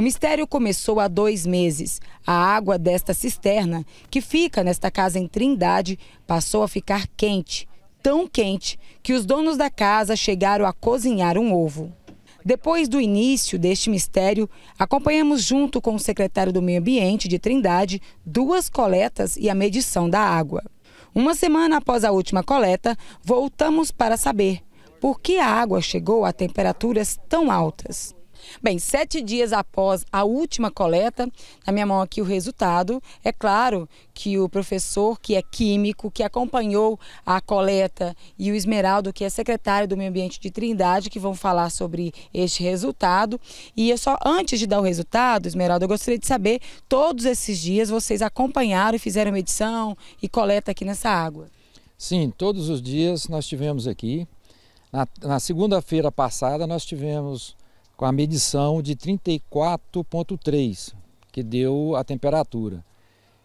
O mistério começou há dois meses. A água desta cisterna, que fica nesta casa em Trindade, passou a ficar quente. Tão quente que os donos da casa chegaram a cozinhar um ovo. Depois do início deste mistério, acompanhamos junto com o secretário do Meio Ambiente de Trindade duas coletas e a medição da água. Uma semana após a última coleta, voltamos para saber por que a água chegou a temperaturas tão altas. Bem, sete dias após a última coleta, na minha mão aqui o resultado. É claro que o professor, que é químico, que acompanhou a coleta, e o Esmeraldo, que é secretário do Meio Ambiente de Trindade, que vão falar sobre este resultado. E eu só, antes de dar o resultado, Esmeraldo, eu gostaria de saber, todos esses dias vocês acompanharam e fizeram medição e coleta aqui nessa água? Sim, todos os dias nós tivemos aqui. Na, na segunda-feira passada nós tivemos com a medição de 34,3, que deu a temperatura.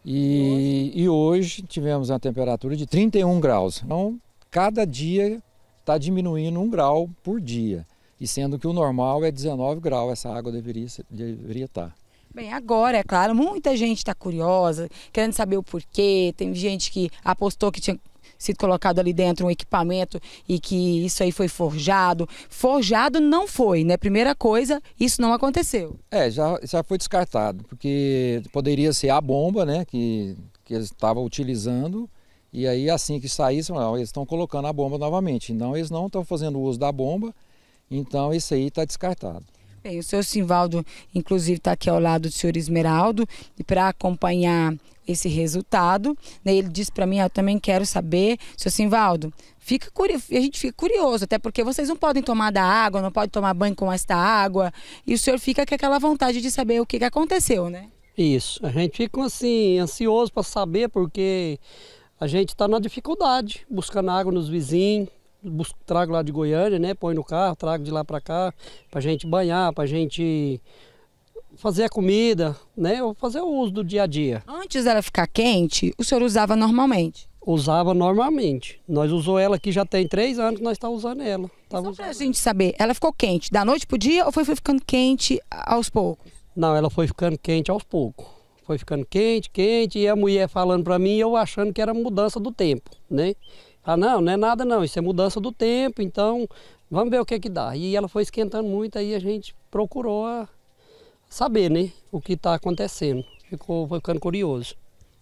E, e, hoje tivemos uma temperatura de 31 graus. Então, cada dia está diminuindo um grau por dia. E sendo que o normal é 19 graus, essa água deveria estar. Deveria tá. Bem, agora, é claro, muita gente está curiosa, querendo saber o porquê. Tem gente que apostou que tinha sido colocado ali dentro um equipamento e que isso aí foi forjado. Forjado não foi, né? Primeira coisa, isso não aconteceu. É, já, já foi descartado, porque poderia ser a bomba, né, que, que eles estavam utilizando. E aí, assim que saísse, eles estão colocando a bomba novamente. Então, eles não estão fazendo uso da bomba, então isso aí está descartado. Bem, o senhor Simvaldo, inclusive, está aqui ao lado do senhor Esmeraldo, e para acompanhar esse resultado. né? ele disse para mim, ah, eu também quero saber. Seu Simvaldo, fica curioso, a gente fica curioso, até porque vocês não podem tomar da água, não podem tomar banho com esta água. E o senhor fica com aquela vontade de saber o que, que aconteceu, né? Isso, a gente fica assim, ansioso para saber, porque a gente está na dificuldade, buscando água nos vizinhos, busco, trago lá de Goiânia, né? Põe no carro, trago de lá para cá, para gente banhar, para gente fazer a comida, né? Ou fazer o uso do dia a dia. Antes dela ficar quente, o senhor usava normalmente? Usava normalmente. Nós usou ela aqui já tem três anos que nós estamos tá usando ela. Tá Só para a gente saber, ela ficou quente da noite pro dia ou foi, foi ficando quente aos poucos? Não, ela foi ficando quente aos poucos. Foi ficando quente, quente, e a mulher falando para mim, eu achando que era mudança do tempo, né? Ah, não, não é nada não, isso é mudança do tempo, então vamos ver o que é que dá. E ela foi esquentando muito, aí a gente procurou a, saber, né, o que está acontecendo. Ficou ficando curioso.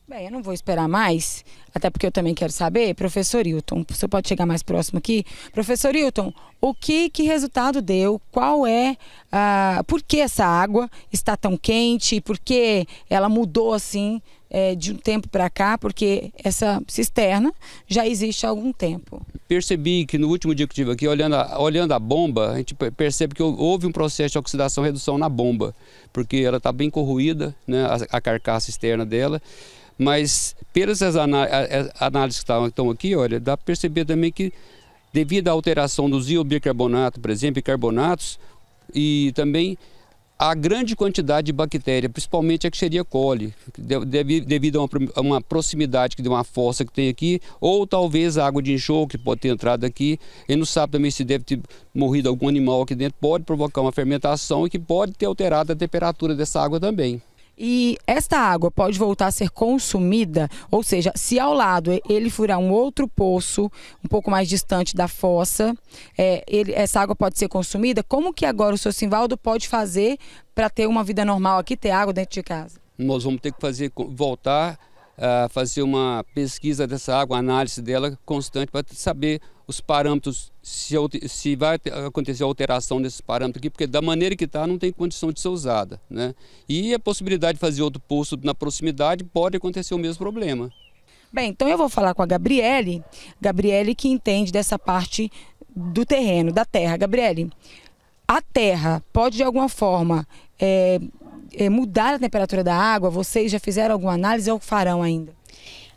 Bem, eu não vou esperar mais, até porque eu também quero saber, professor Hilton, você pode chegar mais próximo aqui? Professor Hilton, o que, que resultado deu? Qual é, ah, por que essa água está tão quente? Por que ela mudou assim é, de um tempo para cá, porque essa cisterna já existe há algum tempo. Percebi que no último dia que estive aqui, olhando a, olhando a bomba, a gente percebe que houve um processo de oxidação redução na bomba, porque ela está bem corroída, né, a, a carcaça externa dela mas pelas análises que estão aqui, olha, dá para perceber também que devido à alteração do zio bicarbonato, por exemplo, bicarbonatos, e também a grande quantidade de bactéria, principalmente a seria coli, devido a uma, proximidade que de uma fossa que tem aqui, ou talvez a água de enxofre que pode ter entrado aqui. e não sabe também se deve ter morrido algum animal aqui dentro, pode provocar uma fermentação e que pode ter alterado a temperatura dessa água também. E esta água pode voltar a ser consumida, ou seja, se ao lado ele furar um outro poço, um pouco mais distante da fossa, é, ele, essa água pode ser consumida? Como que agora o seu Simvaldo pode fazer para ter uma vida normal aqui, ter água dentro de casa? Nós vamos ter que fazer, voltar a fazer uma pesquisa dessa água, análise dela constante para saber os parâmetros, se, se vai acontecer alteração desses parâmetros aqui, porque da maneira que está não tem condição de ser usada. Né? E a possibilidade de fazer outro poço na proximidade pode acontecer o mesmo problema. Bem, então eu vou falar com a Gabriele, Gabriele que entende dessa parte do terreno, da terra. Gabriele, a terra pode de alguma forma é, é, mudar a temperatura da água? Vocês já fizeram alguma análise ou farão ainda?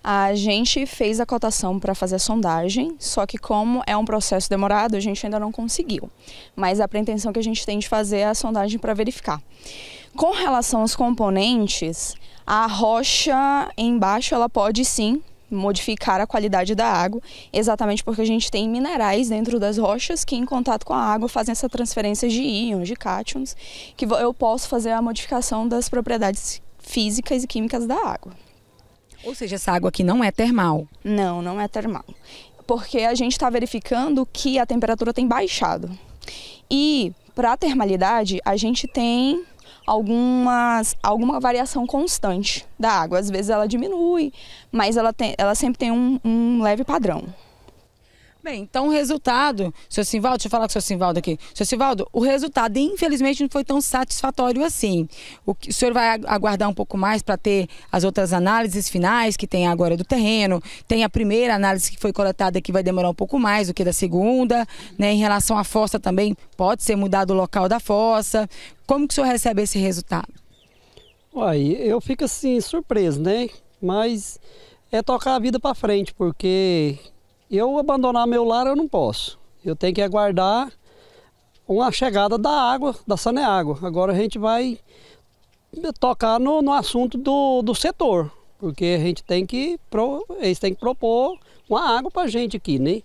A gente fez a cotação para fazer a sondagem, só que como é um processo demorado, a gente ainda não conseguiu. Mas a pretensão que a gente tem de fazer é a sondagem para verificar. Com relação aos componentes, a rocha embaixo ela pode sim modificar a qualidade da água, exatamente porque a gente tem minerais dentro das rochas que, em contato com a água, fazem essa transferência de íons, de cátions, que eu posso fazer a modificação das propriedades físicas e químicas da água. Ou seja, essa água aqui não é termal? Não, não é termal. Porque a gente está verificando que a temperatura tem baixado. E para a termalidade, a gente tem algumas, alguma variação constante da água. Às vezes ela diminui, mas ela, tem, ela sempre tem um, um leve padrão. Bem, então o resultado, seu Simvaldo, deixa eu falar com o seu Simvaldo aqui. Seu Sinvaldo o resultado, infelizmente, não foi tão satisfatório assim. O, que, o senhor vai aguardar um pouco mais para ter as outras análises finais que tem agora do terreno, tem a primeira análise que foi coletada que vai demorar um pouco mais do que da segunda, né? Em relação à fossa também, pode ser mudado o local da fossa. Como que o senhor recebe esse resultado? Uai, eu fico assim, surpreso, né? Mas é tocar a vida para frente, porque eu abandonar meu lar eu não posso. Eu tenho que aguardar uma chegada da água, da Saneágua. É Agora a gente vai tocar no, no assunto do, do setor, porque a gente tem que, eles têm que propor uma água para a gente aqui, né?